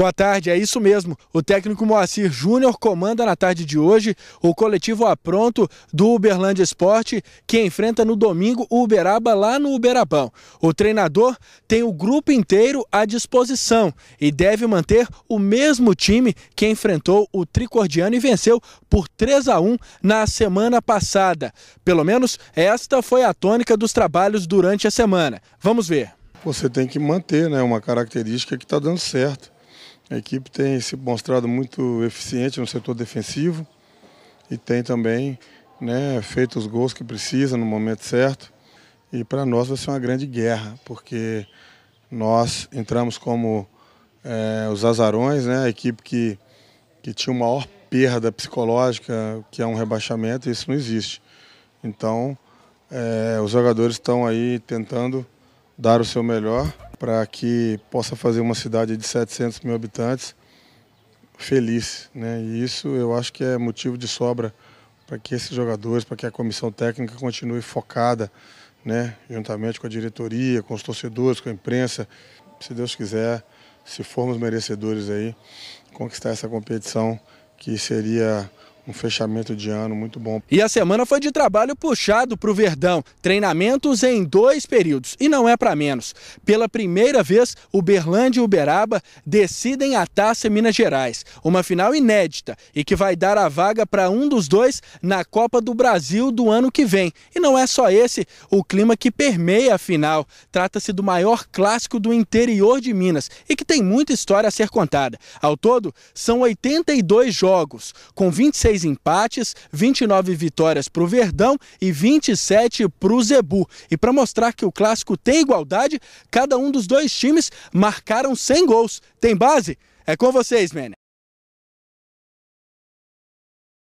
Boa tarde, é isso mesmo. O técnico Moacir Júnior comanda na tarde de hoje o coletivo apronto do Uberlândia Esporte, que enfrenta no domingo o Uberaba lá no Uberabão. O treinador tem o grupo inteiro à disposição e deve manter o mesmo time que enfrentou o Tricordiano e venceu por 3 a 1 na semana passada. Pelo menos esta foi a tônica dos trabalhos durante a semana. Vamos ver. Você tem que manter né, uma característica que está dando certo. A equipe tem se mostrado muito eficiente no setor defensivo e tem também né, feito os gols que precisa no momento certo. E para nós vai ser uma grande guerra, porque nós entramos como é, os azarões, né, a equipe que, que tinha uma maior perda psicológica, que é um rebaixamento, e isso não existe. Então, é, os jogadores estão aí tentando dar o seu melhor para que possa fazer uma cidade de 700 mil habitantes feliz. Né? E isso eu acho que é motivo de sobra para que esses jogadores, para que a comissão técnica continue focada, né? juntamente com a diretoria, com os torcedores, com a imprensa. Se Deus quiser, se formos merecedores aí, conquistar essa competição que seria um fechamento de ano muito bom. E a semana foi de trabalho puxado para o Verdão. Treinamentos em dois períodos, e não é para menos. Pela primeira vez, Uberlândia e Uberaba decidem a Taça Minas Gerais. Uma final inédita e que vai dar a vaga para um dos dois na Copa do Brasil do ano que vem. E não é só esse o clima que permeia a final. Trata-se do maior clássico do interior de Minas e que tem muita história a ser contada. Ao todo, são 82 jogos, com 26 26 empates, 29 vitórias para o Verdão e 27 para o Zebu. E para mostrar que o clássico tem igualdade, cada um dos dois times marcaram 100 gols. Tem base? É com vocês, Mene.